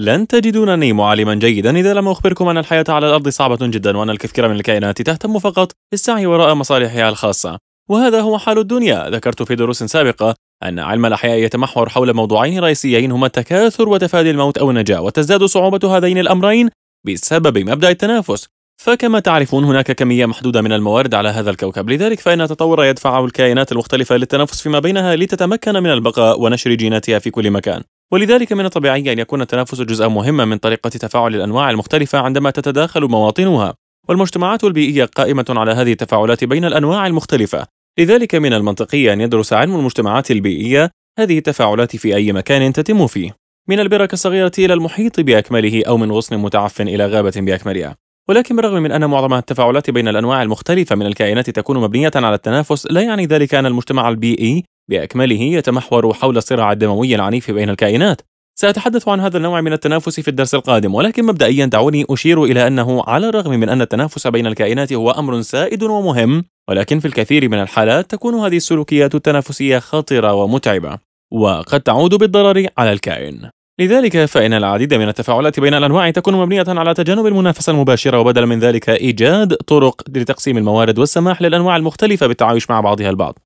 لن تجدونني معلما جيدا إذا لم أخبركم أن الحياة على الأرض صعبة جدا وأن الكثير من الكائنات تهتم فقط بالسعي وراء مصالحها الخاصة وهذا هو حال الدنيا ذكرت في دروس سابقة أن علم الأحياء يتمحور حول موضوعين رئيسيين هما التكاثر وتفادي الموت أو النجاة وتزداد صعوبة هذين الأمرين بسبب مبدأ التنافس فكما تعرفون هناك كمية محدودة من الموارد على هذا الكوكب لذلك فإن التطور يدفع الكائنات المختلفة للتنافس فيما بينها لتتمكن من البقاء ونشر جيناتها في كل مكان ولذلك من الطبيعي أن يكون التنافس جزءا مهما من طريقة تفاعل الأنواع المختلفة عندما تتداخل مواطنها والمجتمعات البيئية قائمة على هذه التفاعلات بين الأنواع المختلفة لذلك من المنطقي أن يدرس علم المجتمعات البيئية هذه التفاعلات في أي مكان تتم فيه من البرك الصغيرة إلى المحيط بأكمله أو من غصن متعفن إلى غابة بأكملها ولكن بالرغم من أن معظم التفاعلات بين الأنواع المختلفة من الكائنات تكون مبنية على التنافس لا يعني ذلك أن المجتمع البيئي بأكمله يتمحور حول الصراع الدموي العنيف بين الكائنات سأتحدث عن هذا النوع من التنافس في الدرس القادم ولكن مبدئيا دعوني أشير إلى أنه على الرغم من أن التنافس بين الكائنات هو أمر سائد ومهم ولكن في الكثير من الحالات تكون هذه السلوكيات التنافسية خطرة ومتعبة وقد تعود بالضرر على الكائن لذلك فإن العديد من التفاعلات بين الأنواع تكون مبنية على تجنب المنافسة المباشرة وبدلا من ذلك إيجاد طرق لتقسيم الموارد والسماح للأنواع المختلفة بالتعايش مع بعضها البعض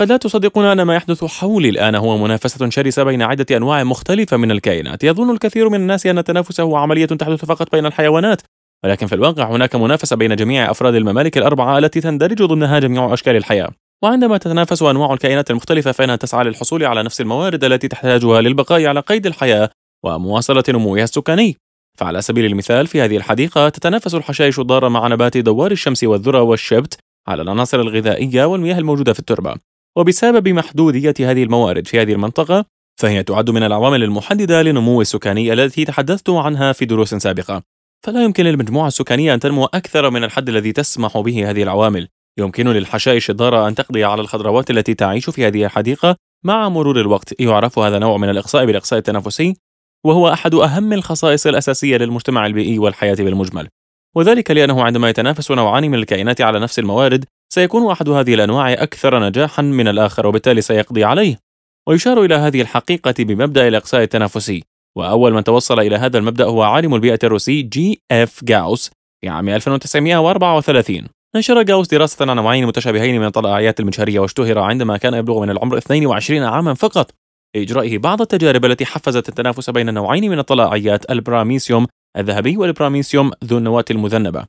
قد لا تصدقون أن ما يحدث حولي الآن هو منافسة شرسة بين عدة أنواع مختلفة من الكائنات يظن الكثير من الناس أن التنافس هو عملية تحدث فقط بين الحيوانات ولكن في الواقع هناك منافسة بين جميع أفراد الممالك الأربعة التي تندرج ضمنها جميع أشكال الحياة وعندما تتنافس أنواع الكائنات المختلفة فإنها تسعى للحصول على نفس الموارد التي تحتاجها للبقاء على قيد الحياة ومواصلة نموها السكاني فعلى سبيل المثال في هذه الحديقة تتنافس الحشائش الضارة مع نبات دوار الشمس والذرة والشبت على العناصر الغذائية والمياه الموجودة في التربة وبسبب محدودية هذه الموارد في هذه المنطقة فهي تعد من العوامل المحددة للنمو السكاني التي تحدثت عنها في دروس سابقة فلا يمكن للمجموعة السكانية أن تنمو أكثر من الحد الذي تسمح به هذه العوامل يمكن للحشائش الضارة أن تقضي على الخضروات التي تعيش في هذه الحديقة مع مرور الوقت يعرف هذا النوع من الإقصاء بالإقصاء التنافسي وهو أحد أهم الخصائص الأساسية للمجتمع البيئي والحياة بالمجمل وذلك لأنه عندما يتنافس نوعان من الكائنات على نفس الموارد سيكون أحد هذه الأنواع أكثر نجاحًا من الآخر وبالتالي سيقضي عليه. ويشار إلى هذه الحقيقة بمبدأ الإقصاء التنافسي، وأول من توصل إلى هذا المبدأ هو عالم البيئة الروسي جي إف جاوس في عام 1934. نشر جاوس دراسة عن نوعين متشابهين من الطلائعيات المجهرية واشتهر عندما كان يبلغ من العمر 22 عامًا فقط لإجرائه بعض التجارب التي حفزت التنافس بين نوعين من الطلائعيات البراميسيوم الذهبي والبراميسيوم ذو النواة المذنبة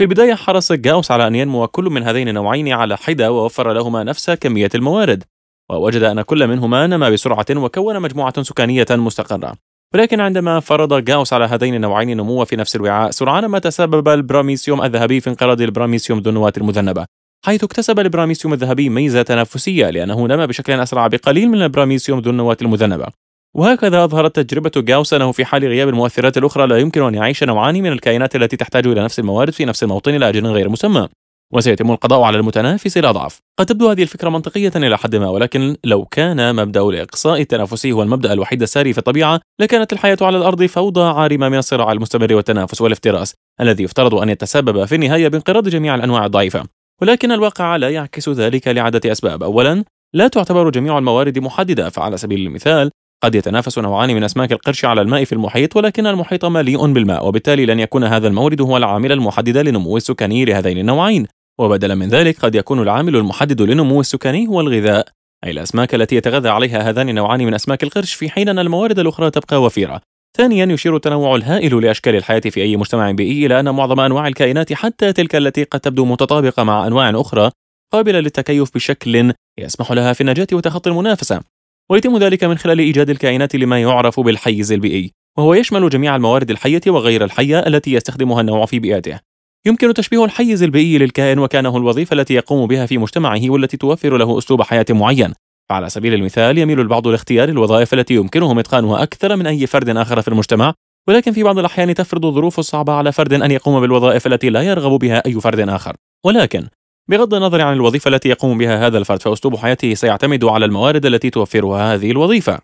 في البداية حرص جاوس على أن ينمو كل من هذين النوعين على حدة ووفر لهما نفس كمية الموارد ووجد أن كل منهما نما بسرعة وكون مجموعة سكانية مستقرة ولكن عندما فرض جاوس على هذين النوعين نمو في نفس الوعاء سرعان ما تسبب البراميسيوم الذهبي في انقراض البراميسيوم ذو النواة المذنبة حيث اكتسب البراميسيوم الذهبي ميزة تنافسية لأنه نما بشكل أسرع بقليل من البراميسيوم ذو النواة المذنبة وهكذا أظهرت تجربة جاوس أنه في حال غياب المؤثرات الأخرى لا يمكن أن يعيش نوعان من الكائنات التي تحتاج إلى نفس الموارد في نفس الموطن لأجل غير مسمى وسيتم القضاء على المتنافس الأضعف قد تبدو هذه الفكرة منطقية إلى حد ما ولكن لو كان مبدأ الإقصاء التنافسي هو المبدأ الوحيد الساري في الطبيعة لكانت الحياة على الأرض فوضى عارمة من الصراع المستمر والتنافس والافتراس الذي يفترض أن يتسبب في النهاية بانقراض جميع الأنواع الضعيفة ولكن الواقع لا يعكس ذلك لعدة أسباب أولا لا تعتبر جميع الموارد محددة فعلى سبيل المثال قد يتنافس نوعان من أسماك القرش على الماء في المحيط ولكن المحيط مليء بالماء وبالتالي لن يكون هذا المورد هو العامل المحدد لنمو السكاني لهذين النوعين وبدلا من ذلك قد يكون العامل المحدد لنمو السكاني هو الغذاء أي الأسماك التي يتغذى عليها هذان النوعان من أسماك القرش في حين أن الموارد الأخرى تبقى وفيرة ثانيا يشير التنوع الهائل لأشكال الحياة في أي مجتمع بيئي إلى أن معظم أنواع الكائنات حتى تلك التي قد تبدو متطابقة مع أنواع أخرى قابلة للتكيف بشكل يسمح لها في النجاة وتخطي المنافسة ويتم ذلك من خلال إيجاد الكائنات لما يعرف بالحيز البيئي وهو يشمل جميع الموارد الحية وغير الحية التي يستخدمها النوع في بيئته يمكن تشبيه الحيز البيئي للكائن وكانه الوظيفة التي يقوم بها في مجتمعه والتي توفر له أسلوب حياة معين فعلى سبيل المثال يميل البعض لاختيار الوظائف التي يمكنهم إتقانها أكثر من أي فرد آخر في المجتمع ولكن في بعض الأحيان تفرض الظروف الصعبة على فرد أن يقوم بالوظائف التي لا يرغب بها أي فرد آخر ولكن بغض النظر عن الوظيفة التي يقوم بها هذا الفرد فأسلوب حياته سيعتمد على الموارد التي توفرها هذه الوظيفة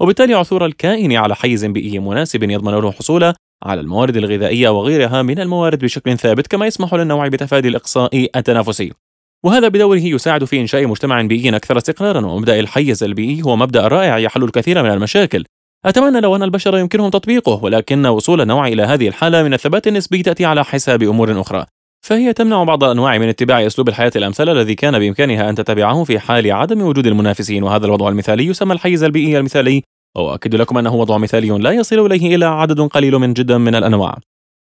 وبالتالي عثور الكائن على حيز بيئي مناسب يضمن له الحصول على الموارد الغذائية وغيرها من الموارد بشكل ثابت كما يسمح للنوع بتفادي الإقصاء التنافسي وهذا بدوره يساعد في إنشاء مجتمع بيئي أكثر استقرارا ومبدأ الحيز البيئي هو مبدأ رائع يحل الكثير من المشاكل أتمنى لو أن البشر يمكنهم تطبيقه ولكن وصول النوع إلى هذه الحالة من الثبات النسبي تأتي على حساب أمور أخرى فهي تمنع بعض الأنواع من اتباع أسلوب الحياة الأمثل الذي كان بإمكانها أن تتبعه في حال عدم وجود المنافسين وهذا الوضع المثالي يسمى الحيز البيئي المثالي وأؤكد لكم أنه وضع مثالي لا يصل إليه إلا عدد قليل من جدا من الأنواع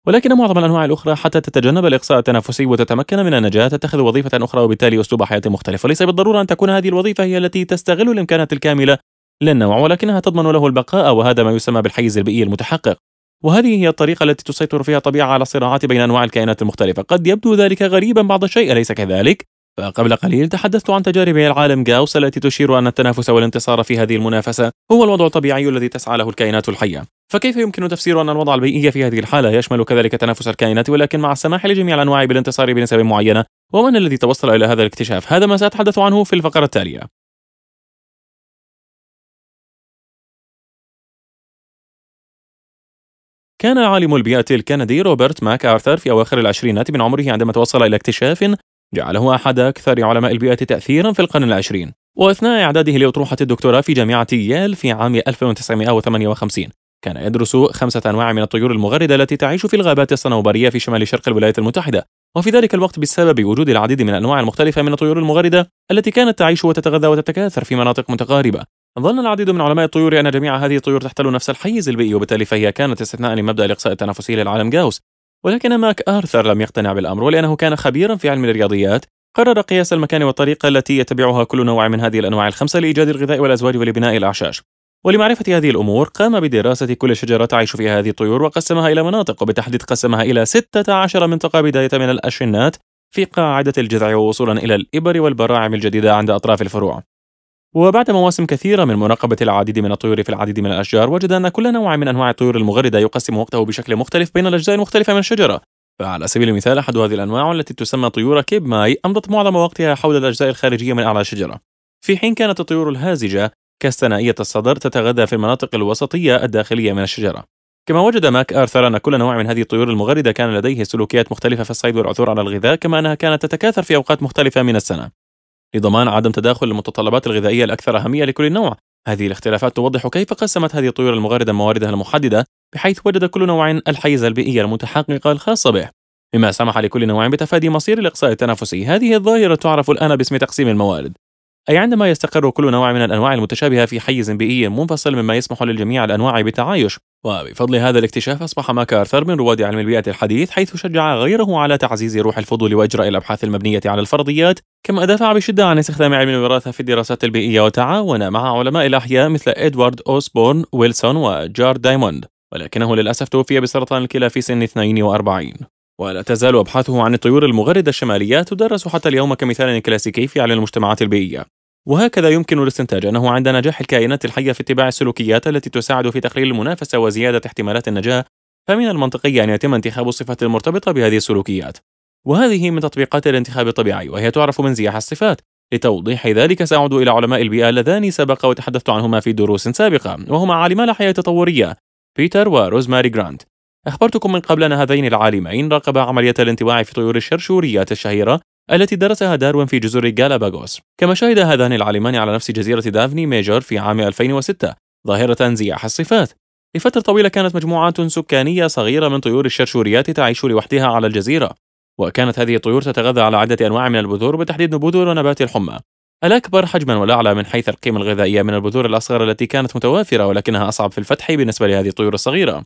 ولكن معظم الأنواع الأخرى حتى تتجنب الإقصاء التنافسي وتتمكن من النجاة تتخذ وظيفة أخرى وبالتالي أسلوب حياة مختلف وليس بالضرورة أن تكون هذه الوظيفة هي التي تستغل الإمكانات الكاملة للنوع ولكنها تضمن له البقاء وهذا ما يسمى بالحيز البيئي المتحقق وهذه هي الطريقة التي تسيطر فيها الطبيعة على الصراعات بين أنواع الكائنات المختلفة قد يبدو ذلك غريبا بعض الشيء أليس كذلك؟ فقبل قليل تحدثت عن تجارب العالم جاوس التي تشير أن التنافس والانتصار في هذه المنافسة هو الوضع الطبيعي الذي تسعى له الكائنات الحية فكيف يمكن تفسير أن الوضع البيئي في هذه الحالة يشمل كذلك تنافس الكائنات ولكن مع السماح لجميع الأنواع بالانتصار بنسب معينة ومن الذي توصل إلى هذا الاكتشاف هذا ما سأتحدث عنه في الفقرة التالية كان عالم البيئة الكندي روبرت ماك آرثر في أواخر العشرينات من عمره عندما توصل إلى اكتشاف جعله أحد أكثر علماء البيئة تأثيرا في القرن العشرين وأثناء إعداده لأطروحة الدكتوراه في جامعة ييل في عام 1958 كان يدرس خمسة أنواع من الطيور المغردة التي تعيش في الغابات الصنوبرية في شمال شرق الولايات المتحدة وفي ذلك الوقت بسبب وجود العديد من الأنواع المختلفة من الطيور المغردة التي كانت تعيش وتتغذى وتتكاثر في مناطق متقاربة ظن العديد من علماء الطيور أن جميع هذه الطيور تحتل نفس الحيز البيئي وبالتالي فهي كانت استثناء لمبدأ الإقصاء التنافسي للعالم جاوس ولكن ماك آرثر لم يقتنع بالأمر ولأنه كان خبيرا في علم الرياضيات قرر قياس المكان والطريقة التي يتبعها كل نوع من هذه الأنواع الخمسة لإيجاد الغذاء والأزواج ولبناء الأعشاش ولمعرفة هذه الأمور قام بدراسة كل شجرة تعيش فيها هذه الطيور وقسمها إلى مناطق وبالتحديد قسمها إلى 16 منطقة بداية من الأشنات في قاعدة الجذع ووصولا إلى الإبر والبراعم الجديدة عند أطراف الفروع وبعد مواسم كثيرة من مراقبة العديد من الطيور في العديد من الأشجار وجد أن كل نوع من أنواع الطيور المغردة يقسم وقته بشكل مختلف بين الأجزاء المختلفة من الشجرة فعلى سبيل المثال أحد هذه الأنواع التي تسمى طيور كيب ماي أمضت معظم وقتها حول الأجزاء الخارجية من أعلى الشجرة في حين كانت الطيور الهازجة كالثنائية الصدر تتغذى في المناطق الوسطية الداخلية من الشجرة كما وجد ماك آرثر أن كل نوع من هذه الطيور المغردة كان لديه سلوكيات مختلفة في الصيد والعثور على الغذاء كما أنها كانت تتكاثر في أوقات مختلفة من السنة لضمان عدم تداخل المتطلبات الغذائية الأكثر أهمية لكل نوع. هذه الاختلافات توضح كيف قسمت هذه الطيور المغردة مواردها المحددة بحيث وجد كل نوع الحيز البيئي المتحقق الخاص به. مما سمح لكل نوع بتفادي مصير الإقصاء التنافسي، هذه الظاهرة تعرف الآن باسم تقسيم الموارد، أي عندما يستقر كل نوع من الأنواع المتشابهة في حيز بيئي منفصل مما يسمح للجميع الأنواع بالتعايش وبفضل هذا الاكتشاف أصبح ماك أرثر من رواد علم البيئة الحديث حيث شجع غيره على تعزيز روح الفضول وإجراء الأبحاث المبنية على الفرضيات كما دافع بشدة عن استخدام علم الوراثة في الدراسات البيئية وتعاون مع علماء الأحياء مثل إدوارد أوسبورن ويلسون وجار دايموند ولكنه للأسف توفي بسرطان الكلى في سن 42 ولا تزال أبحاثه عن الطيور المغردة الشمالية تدرس حتى اليوم كمثال كلاسيكي في علم المجتمعات البيئية وهكذا يمكن الاستنتاج أنه عند نجاح الكائنات الحية في اتباع السلوكيات التي تساعد في تقليل المنافسة وزيادة احتمالات النجاة فمن المنطقي أن يتم انتخاب الصفات المرتبطة بهذه السلوكيات وهذه من تطبيقات الانتخاب الطبيعي وهي تعرف من زياح الصفات لتوضيح ذلك سأعود إلى علماء البيئة اللذان سبق وتحدثت عنهما في دروس سابقة وهما عالما الحياة التطورية بيتر وروزماري جرانت أخبرتكم من قبل أن هذين العالمين راقبا عملية الانطباع في طيور الشرشوريات الشهيرة التي درسها داروين في جزر جالاباغوس كما شهد هذان العالمان على نفس جزيرة دافني ميجر في عام 2006 ظاهرة انزياح الصفات لفترة طويلة كانت مجموعات سكانية صغيرة من طيور الشرشوريات تعيش لوحدها على الجزيرة وكانت هذه الطيور تتغذى على عدة أنواع من البذور بتحديد بذور ونبات الحمى الأكبر حجما والأعلى من حيث القيمة الغذائية من البذور الأصغر التي كانت متوافرة ولكنها أصعب في الفتح بالنسبة لهذه الطيور الصغيرة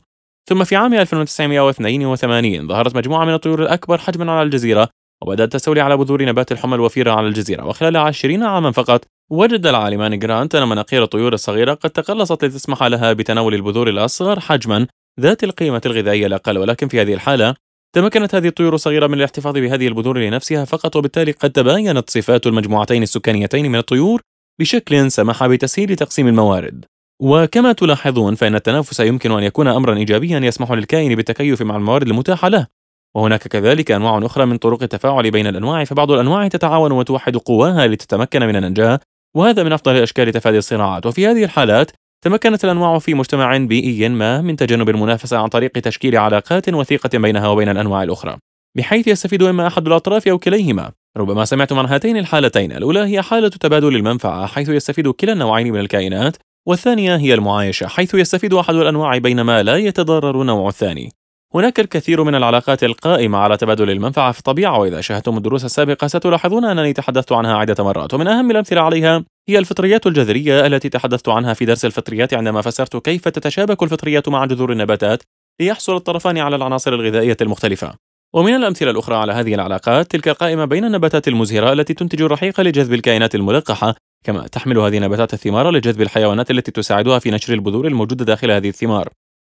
ثم في عام 1982 ظهرت مجموعة من الطيور الأكبر حجما على الجزيرة وبدأت تستولي على بذور نبات الحمى الوفيرة على الجزيرة وخلال عشرين عاما فقط وجد العالمان جرانت أن مناقير الطيور الصغيرة قد تقلصت لتسمح لها بتناول البذور الأصغر حجما ذات القيمة الغذائية الأقل ولكن في هذه الحالة تمكنت هذه الطيور الصغيرة من الاحتفاظ بهذه البذور لنفسها فقط وبالتالي قد تباينت صفات المجموعتين السكانيتين من الطيور بشكل سمح بتسهيل تقسيم الموارد وكما تلاحظون فإن التنافس يمكن أن يكون أمرا إيجابيا يسمح للكائن بالتكيف مع الموارد المتاحة له وهناك كذلك أنواع أخرى من طرق التفاعل بين الأنواع فبعض الأنواع تتعاون وتوحد قواها لتتمكن من النجاة وهذا من أفضل أشكال تفادي الصراعات وفي هذه الحالات تمكنت الأنواع في مجتمع بيئي ما من تجنب المنافسة عن طريق تشكيل علاقات وثيقة بينها وبين الأنواع الأخرى بحيث يستفيد إما أحد الأطراف أو كليهما ربما سمعتم عن هاتين الحالتين الأولى هي حالة تبادل المنفعة حيث يستفيد كلا النوعين من الكائنات والثانية هي المعايشة حيث يستفيد أحد الأنواع بينما لا يتضرر نوع الثاني هناك الكثير من العلاقات القائمة على تبادل المنفعة في الطبيعة وإذا شاهدتم الدروس السابقة ستلاحظون أنني تحدثت عنها عدة مرات ومن أهم الأمثلة عليها هي الفطريات الجذرية التي تحدثت عنها في درس الفطريات عندما فسرت كيف تتشابك الفطريات مع جذور النباتات ليحصل الطرفان على العناصر الغذائية المختلفة ومن الأمثلة الأخرى على هذه العلاقات تلك القائمة بين النباتات المزهرة التي تنتج الرحيق لجذب الكائنات الملقحة كما تحمل هذه النباتات الثمار لجذب الحيوانات التي تساعدها في نشر البذور الموجودة داخل هذه الثمار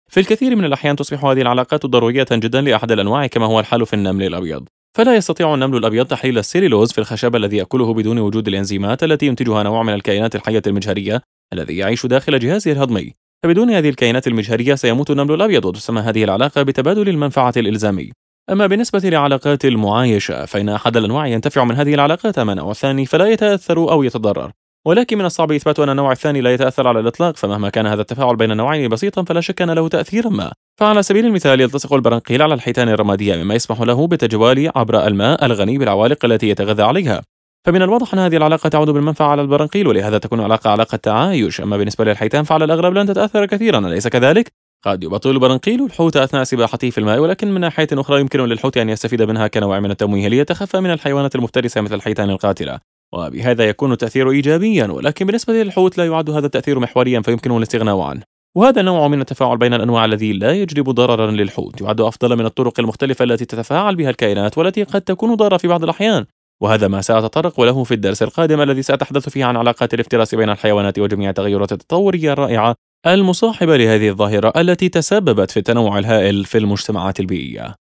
في الكثير من الأحيان تصبح هذه العلاقات ضرورية جدا لأحد الأنواع كما هو الحال في النمل الأبيض فلا يستطيع النمل الأبيض تحليل السيلولوز في الخشب الذي يأكله بدون وجود الإنزيمات التي ينتجها نوع من الكائنات الحية المجهرية الذي يعيش داخل جهازه الهضمي فبدون هذه الكائنات المجهرية سيموت النمل الأبيض وتسمى هذه العلاقة بتبادل المنفعة الإلزامي أما بالنسبة لعلاقات المعايشة فإن أحد الأنواع ينتفع من هذه العلاقات النوع والثاني فلا يتأثر أو يتضرر ولكن من الصعب إثبات أن النوع الثاني لا يتأثر على الإطلاق فمهما كان هذا التفاعل بين النوعين بسيطا فلا شك أن له تأثيرا ما فعلى سبيل المثال يلتصق البرنقيل على الحيتان الرمادية مما يسمح له بالتجوال عبر الماء الغني بالعوالق التي يتغذى عليها فمن الواضح أن هذه العلاقة تعود بالمنفعة على البرنقيل ولهذا تكون العلاقة علاقة تعايش أما بالنسبة للحيتان فعلى الأغلب لن تتأثر كثيرا أليس كذلك؟ قد يبطل البرنقيل الحوت أثناء سباحته في الماء ولكن من ناحية أخرى يمكن للحوت أن يستفيد منها كنوع من التمويه ليتخفى من الحيوانات المفترسة مثل الحيتان القاتلة وبهذا يكون التأثير إيجابيا ولكن بالنسبة للحوت لا يعد هذا التأثير محوريا فيمكن الاستغناء عنه وهذا نوع من التفاعل بين الأنواع الذي لا يجلب ضررا للحوت يعد أفضل من الطرق المختلفة التي تتفاعل بها الكائنات والتي قد تكون ضارة في بعض الأحيان وهذا ما سأتطرق له في الدرس القادم الذي سأتحدث فيه عن علاقات الافتراس بين الحيوانات وجميع التغيرات التطورية الرائعة المصاحبة لهذه الظاهرة التي تسببت في التنوع الهائل في المجتمعات البيئية